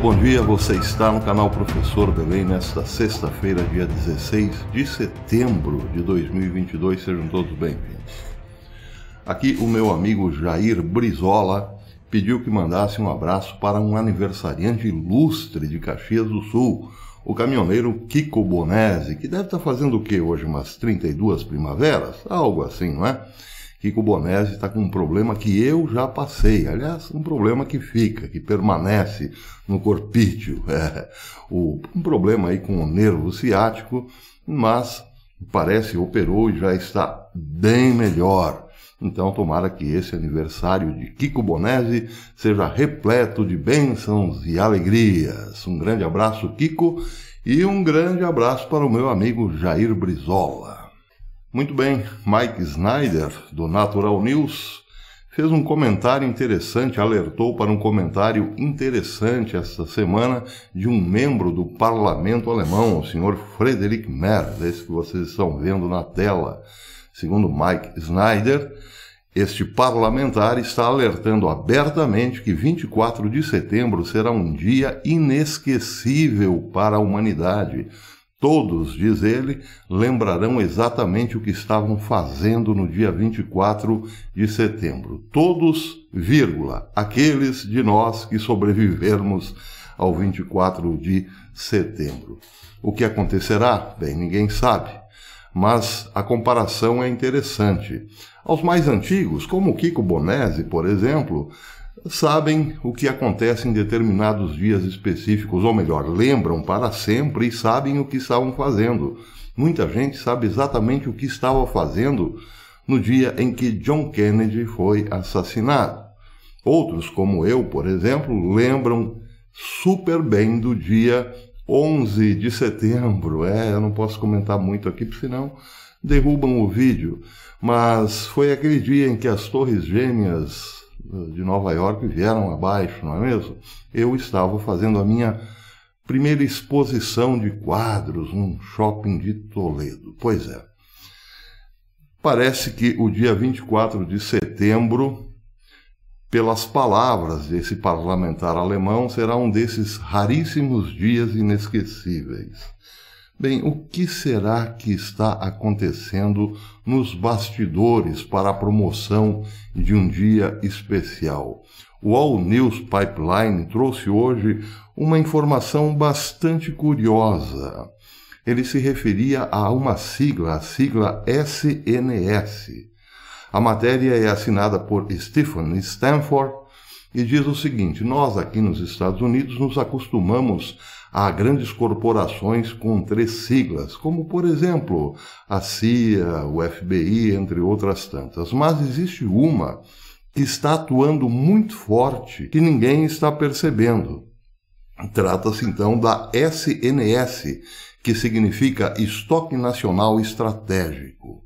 bom dia. Você está no canal Professor Belém nesta sexta-feira, dia 16 de setembro de 2022. Sejam todos bem-vindos. Aqui o meu amigo Jair Brizola pediu que mandasse um abraço para um aniversariante ilustre de Caxias do Sul, o caminhoneiro Kiko Bonese, que deve estar fazendo o que hoje? Umas 32 primaveras? Algo assim, não é? Kiko Bonesi está com um problema que eu já passei. Aliás, um problema que fica, que permanece no corpício. É, um problema aí com o nervo ciático, mas parece operou e já está bem melhor. Então, tomara que esse aniversário de Kiko Bonesi seja repleto de bênçãos e alegrias. Um grande abraço, Kiko, e um grande abraço para o meu amigo Jair Brizola. Muito bem, Mike Snyder, do Natural News, fez um comentário interessante, alertou para um comentário interessante esta semana de um membro do parlamento alemão, o senhor Friedrich Merz, esse que vocês estão vendo na tela. Segundo Mike Snyder, este parlamentar está alertando abertamente que 24 de setembro será um dia inesquecível para a humanidade Todos, diz ele, lembrarão exatamente o que estavam fazendo no dia 24 de setembro. Todos, vírgula, aqueles de nós que sobrevivermos ao 24 de setembro. O que acontecerá? Bem, ninguém sabe. Mas a comparação é interessante. Aos mais antigos, como Kiko Bonese, por exemplo, sabem o que acontece em determinados dias específicos, ou melhor, lembram para sempre e sabem o que estavam fazendo. Muita gente sabe exatamente o que estava fazendo no dia em que John Kennedy foi assassinado. Outros, como eu, por exemplo, lembram super bem do dia 11 de setembro. É, eu não posso comentar muito aqui, porque senão derrubam o vídeo. Mas foi aquele dia em que as Torres Gêmeas de Nova York vieram abaixo, não é mesmo? Eu estava fazendo a minha primeira exposição de quadros num shopping de Toledo. Pois é. Parece que o dia 24 de setembro, pelas palavras desse parlamentar alemão, será um desses raríssimos dias inesquecíveis. Bem, o que será que está acontecendo nos bastidores para a promoção de um dia especial? O All News Pipeline trouxe hoje uma informação bastante curiosa. Ele se referia a uma sigla, a sigla SNS. A matéria é assinada por Stephen Stanford e diz o seguinte: Nós aqui nos Estados Unidos nos acostumamos Há grandes corporações com três siglas, como por exemplo a CIA, o FBI, entre outras tantas. Mas existe uma que está atuando muito forte que ninguém está percebendo. Trata-se então da SNS, que significa Estoque Nacional Estratégico.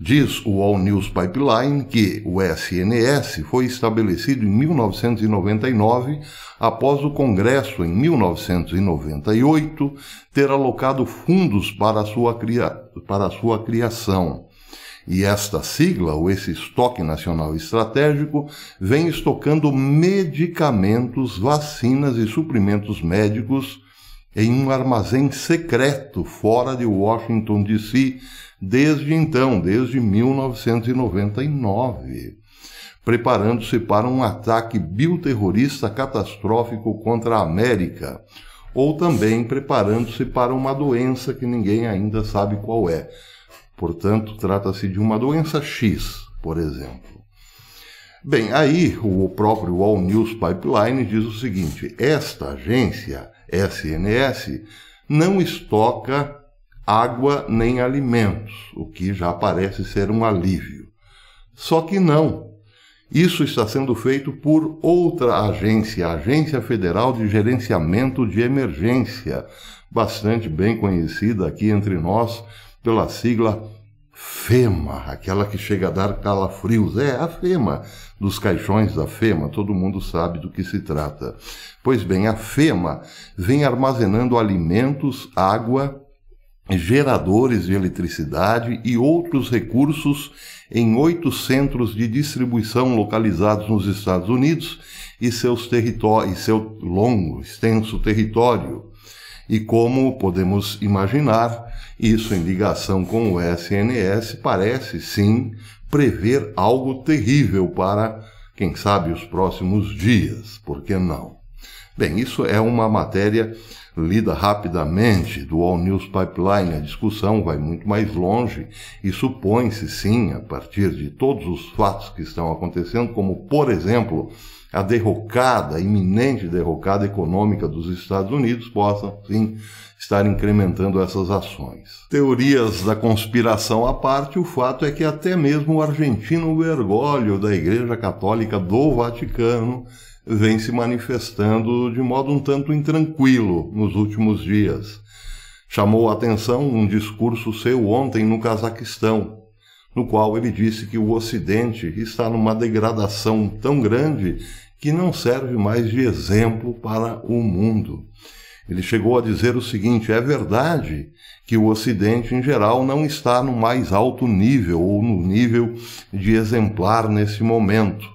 Diz o All News Pipeline que o SNS foi estabelecido em 1999 após o Congresso, em 1998, ter alocado fundos para sua, cria... para sua criação. E esta sigla, ou esse estoque nacional estratégico, vem estocando medicamentos, vacinas e suprimentos médicos em um armazém secreto fora de Washington, D.C., desde então, desde 1999, preparando-se para um ataque bioterrorista catastrófico contra a América, ou também preparando-se para uma doença que ninguém ainda sabe qual é. Portanto, trata-se de uma doença X, por exemplo. Bem, aí o próprio All News Pipeline diz o seguinte: esta agência, SNS, não estoca água nem alimentos, o que já parece ser um alívio. Só que não. Isso está sendo feito por outra agência, a Agência Federal de Gerenciamento de Emergência, bastante bem conhecida aqui entre nós pela sigla FEMA, aquela que chega a dar calafrios. É a FEMA, dos caixões da FEMA, todo mundo sabe do que se trata. Pois bem, a FEMA vem armazenando alimentos, água geradores de eletricidade e outros recursos em oito centros de distribuição localizados nos Estados Unidos e, seus seu longo, extenso território. E como podemos imaginar, isso em ligação com o SNS parece sim prever algo terrível para, quem sabe, os próximos dias, por que não? Bem, isso é uma matéria lida rapidamente do All News Pipeline. A discussão vai muito mais longe e supõe-se, sim, a partir de todos os fatos que estão acontecendo, como, por exemplo, a derrocada, a iminente derrocada econômica dos Estados Unidos, possa, sim, estar incrementando essas ações. Teorias da conspiração à parte, o fato é que até mesmo o argentino Bergoglio, da Igreja Católica do Vaticano, vem se manifestando de modo um tanto intranquilo nos últimos dias. Chamou a atenção um discurso seu ontem no Cazaquistão, no qual ele disse que o Ocidente está numa degradação tão grande que não serve mais de exemplo para o mundo. Ele chegou a dizer o seguinte: é verdade que o Ocidente em geral não está no mais alto nível ou no nível de exemplar nesse momento,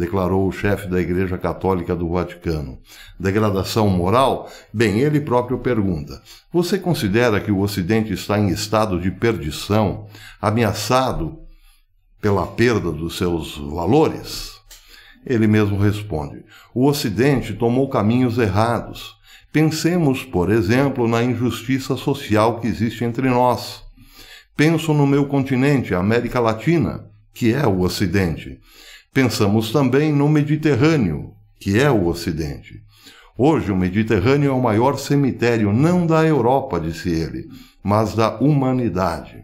declarou o chefe da Igreja Católica do Vaticano. Degradação moral? Bem, ele próprio pergunta: Você considera que o Ocidente está em estado de perdição, ameaçado pela perda dos seus valores? Ele mesmo responde: O Ocidente tomou caminhos errados. Pensemos, por exemplo, na injustiça social que existe entre nós. Penso no meu continente, a América Latina, que é o Ocidente. Pensamos também no Mediterrâneo, que é o Ocidente. Hoje, o Mediterrâneo é o maior cemitério, não da Europa, disse ele, mas da humanidade.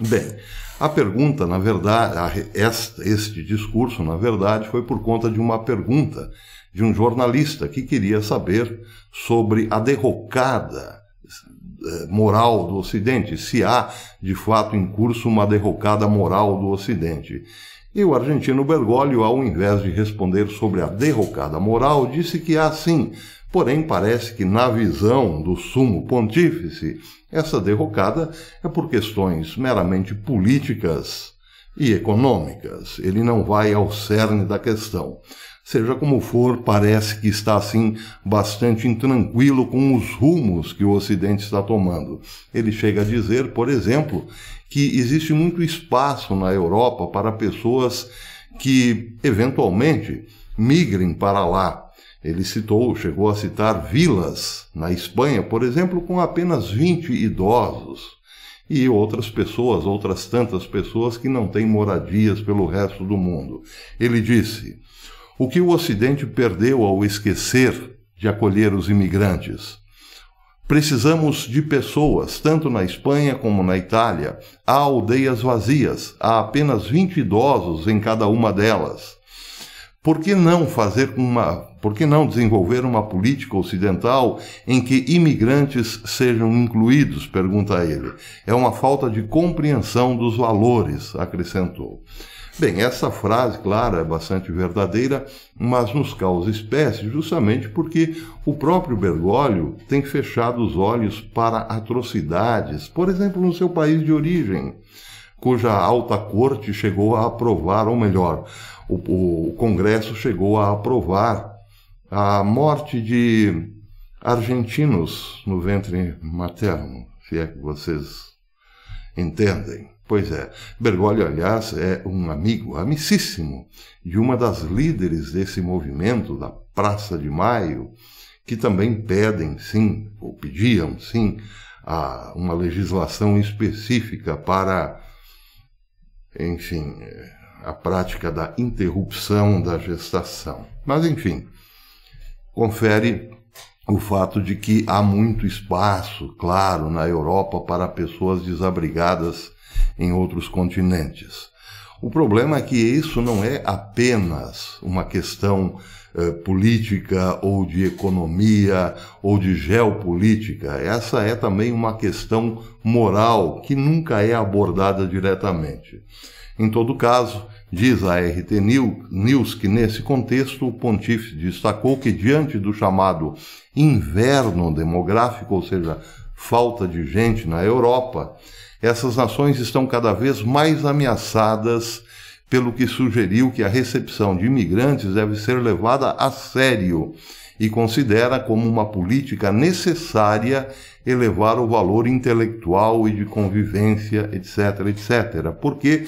Bem, a pergunta, na verdade, este discurso, na verdade, foi por conta de uma pergunta de um jornalista que queria saber sobre a derrocada eh, moral do Ocidente, se há de fato em curso uma derrocada moral do Ocidente. E o argentino Bergoglio, ao invés de responder sobre a derrocada moral, disse que há sim, porém parece que na visão do sumo pontífice, essa derrocada é por questões meramente políticas e econômicas. Ele não vai ao cerne da questão. Seja como for, parece que está assim bastante intranquilo com os rumos que o Ocidente está tomando. Ele chega a dizer, por exemplo, que existe muito espaço na Europa para pessoas que eventualmente migrem para lá. Ele citou, chegou a citar vilas na Espanha, por exemplo, com apenas 20 idosos e outras pessoas, outras tantas pessoas que não têm moradias pelo resto do mundo. Ele disse: O que o Ocidente perdeu ao esquecer de acolher os imigrantes? Precisamos de pessoas, tanto na Espanha como na Itália. Há aldeias vazias, há apenas 20 idosos em cada uma delas. Por que não fazer uma, por que não desenvolver uma política ocidental em que imigrantes sejam incluídos? pergunta ele. É uma falta de compreensão dos valores, acrescentou. Bem, essa frase, claro, é bastante verdadeira, mas nos causa espécie justamente porque o próprio Bergoglio tem fechado os olhos para atrocidades, por exemplo, no seu país de origem cuja alta corte chegou a aprovar, ou melhor, o, o Congresso chegou a aprovar a morte de argentinos no ventre materno, se é que vocês entendem. Pois é, Bergoglio, aliás, é um amigo amicíssimo de uma das líderes desse movimento da Praça de Maio, que também pedem, sim, ou pediam, sim, a, uma legislação específica para enfim, é, a prática da interrupção da gestação. Mas, enfim, confere o fato de que há muito espaço, claro, na Europa para pessoas desabrigadas em outros continentes. O problema é que isso não é apenas uma questão eh, política ou de economia ou de geopolítica. Essa é também uma questão moral que nunca é abordada diretamente. Em todo caso, diz a RT News que nesse contexto o pontífice destacou que diante do chamado inverno demográfico, ou seja, falta de gente na Europa, essas nações estão cada vez mais ameaçadas, pelo que sugeriu que a recepção de imigrantes deve ser levada a sério e considera como uma política necessária elevar o valor intelectual e de convivência, etc, etc. Porque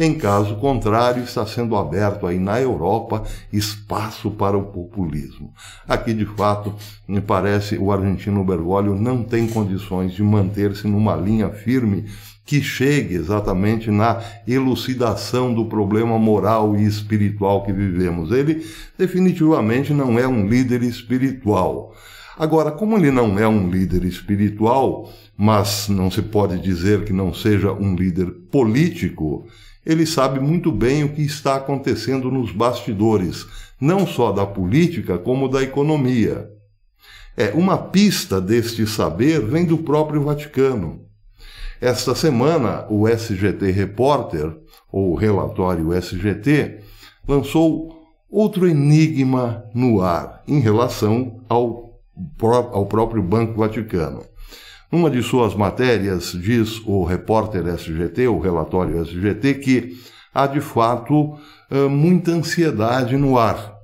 em caso contrário, está sendo aberto aí na Europa espaço para o populismo. Aqui, de fato, me parece o argentino Bergoglio não tem condições de manter-se numa linha firme que chegue exatamente na elucidação do problema moral e espiritual que vivemos. Ele definitivamente não é um líder espiritual. Agora, como ele não é um líder espiritual, mas não se pode dizer que não seja um líder político, ele sabe muito bem o que está acontecendo nos bastidores, não só da política, como da economia. É, uma pista deste saber vem do próprio Vaticano. Esta semana, o SGT Repórter, ou relatório SGT, lançou outro enigma no ar em relação ao, ao próprio Banco Vaticano. Numa de suas matérias, diz o repórter SGT, o relatório SGT, que há de fato eh, muita ansiedade no ar.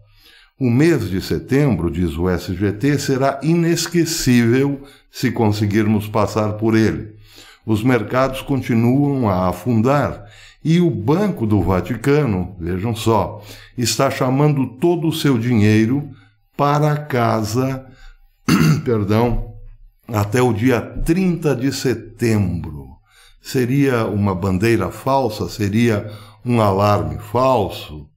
O mês de setembro, diz o SGT, será inesquecível se conseguirmos passar por ele. Os mercados continuam a afundar e o Banco do Vaticano, vejam só, está chamando todo o seu dinheiro para casa, perdão, até o dia 30 de setembro. Seria uma bandeira falsa? Seria um alarme falso?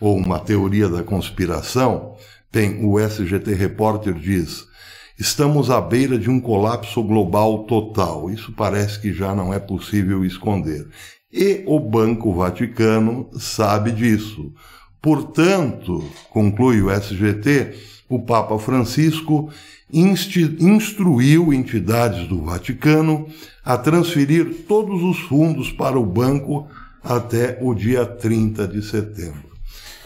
Ou uma teoria da conspiração? Bem, o SGT Repórter diz: estamos à beira de um colapso global total. Isso parece que já não é possível esconder. E o Banco Vaticano sabe disso. Portanto, conclui o SGT, o Papa Francisco instruiu entidades do Vaticano a transferir todos os fundos para o banco até o dia 30 de setembro.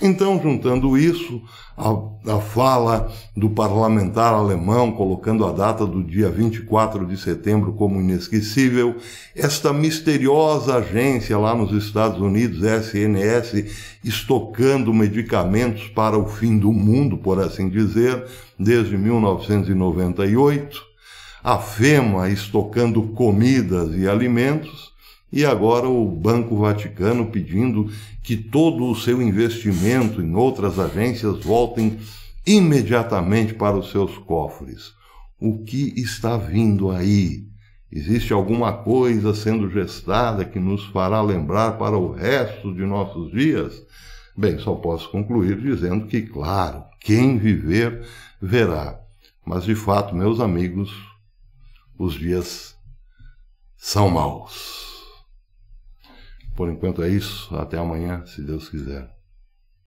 Então, juntando isso à, fala do parlamentar alemão, colocando a data do dia 24 de setembro como inesquecível, esta misteriosa agência lá nos Estados Unidos, SNS, estocando medicamentos para o fim do mundo, por assim dizer, desde 1998, a FEMA estocando comidas e alimentos, e agora o Banco Vaticano pedindo que todo o seu investimento em outras agências voltem imediatamente para os seus cofres. O que está vindo aí? Existe alguma coisa sendo gestada que nos fará lembrar para o resto de nossos dias? Bem, só posso concluir dizendo que, claro, quem viver, verá. Mas, de fato, meus amigos, os dias são maus. Por enquanto é isso. Até amanhã, se Deus quiser.